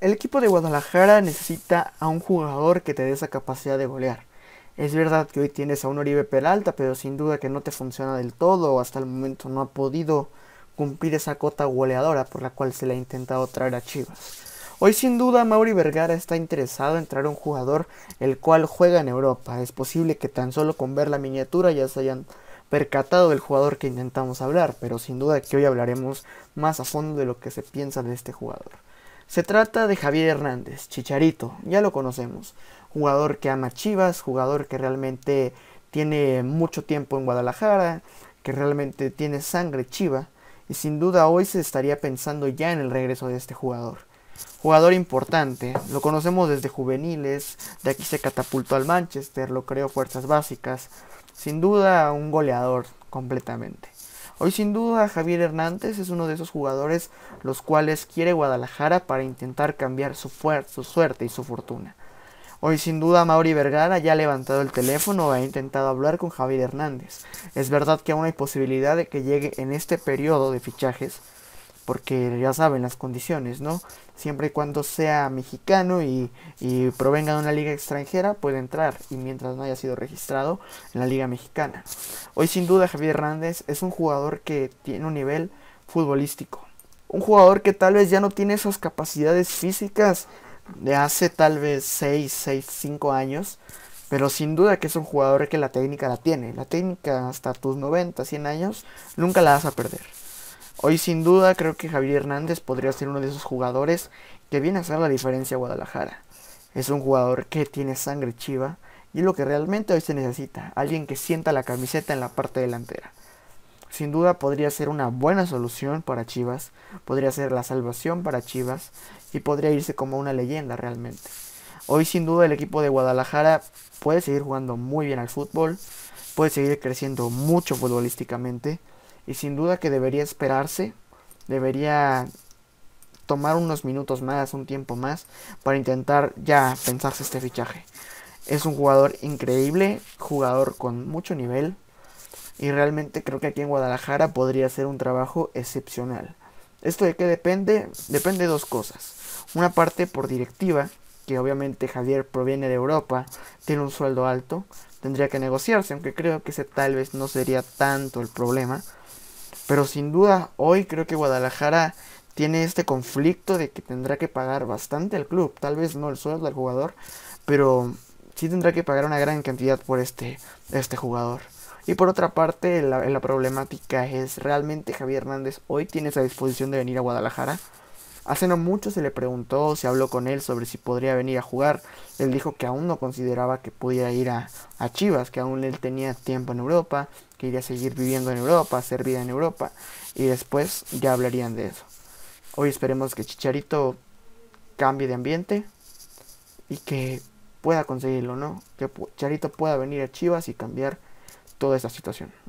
El equipo de Guadalajara necesita a un jugador que te dé esa capacidad de golear. Es verdad que hoy tienes a un Oribe Peralta, pero sin duda que no te funciona del todo o hasta el momento no ha podido cumplir esa cota goleadora por la cual se le ha intentado traer a Chivas. Hoy sin duda Mauri Vergara está interesado en traer un jugador el cual juega en Europa. Es posible que tan solo con ver la miniatura ya se hayan percatado del jugador que intentamos hablar, pero sin duda que hoy hablaremos más a fondo de lo que se piensa de este jugador. Se trata de Javier Hernández, Chicharito, ya lo conocemos, jugador que ama Chivas, jugador que realmente tiene mucho tiempo en Guadalajara, que realmente tiene sangre chiva, y sin duda hoy se estaría pensando ya en el regreso de este jugador. Jugador importante, lo conocemos desde juveniles, de aquí se catapultó al Manchester, lo creó fuerzas básicas, sin duda un goleador completamente. Hoy sin duda Javier Hernández es uno de esos jugadores los cuales quiere Guadalajara para intentar cambiar su, suerte y su fortuna. Hoy sin duda Mauri Vergara ya ha levantado el teléfono o ha intentado hablar con Javier Hernández. Es verdad que aún hay posibilidad de que llegue en este periodo de fichajes, porque ya saben las condiciones, ¿no? Siempre y cuando sea mexicano y, provenga de una liga extranjera, puede entrar y mientras no haya sido registrado en la liga mexicana. Hoy sin duda Javier Hernández es un jugador que tiene un nivel futbolístico. Un jugador que tal vez ya no tiene esas capacidades físicas de hace tal vez 6, 6, 5 años. Pero sin duda que es un jugador que la técnica la tiene. La técnica hasta tus 90, 100 años nunca la vas a perder. Hoy sin duda creo que Javier Hernández podría ser uno de esos jugadores que viene a hacer la diferencia a Guadalajara. Es un jugador que tiene sangre chiva y es lo que realmente hoy se necesita, alguien que sienta la camiseta en la parte delantera. Sin duda podría ser una buena solución para Chivas, podría ser la salvación para Chivas y podría irse como una leyenda realmente. Hoy sin duda el equipo de Guadalajara puede seguir jugando muy bien al fútbol, puede seguir creciendo mucho futbolísticamente y sin duda que debería esperarse, debería tomar unos minutos más, un tiempo más, para intentar ya pensarse este fichaje. Es un jugador increíble, jugador con mucho nivel, y realmente creo que aquí en Guadalajara podría ser un trabajo excepcional. ¿Esto de qué depende? Depende de dos cosas. Una parte por directiva, que obviamente Javier proviene de Europa, tiene un sueldo alto, tendría que negociarse, aunque creo que ese tal vez no sería tanto el problema. Pero sin duda, hoy creo que Guadalajara tiene este conflicto de que tendrá que pagar bastante al club. Tal vez no el sueldo al jugador, pero sí tendrá que pagar una gran cantidad por este, este jugador. Y por otra parte, la problemática es, ¿realmente Javier Hernández hoy tiene esa disposición de venir a Guadalajara? Hace no mucho se le preguntó, se habló con él sobre si podría venir a jugar. Él dijo que aún no consideraba que pudiera ir a, Chivas, que aún él tenía tiempo en Europa, que iría a seguir viviendo en Europa, hacer vida en Europa. Y después ya hablarían de eso. Hoy esperemos que Chicharito cambie de ambiente y que pueda conseguirlo, ¿no? Que Charito pueda venir a Chivas y cambiar toda esa situación.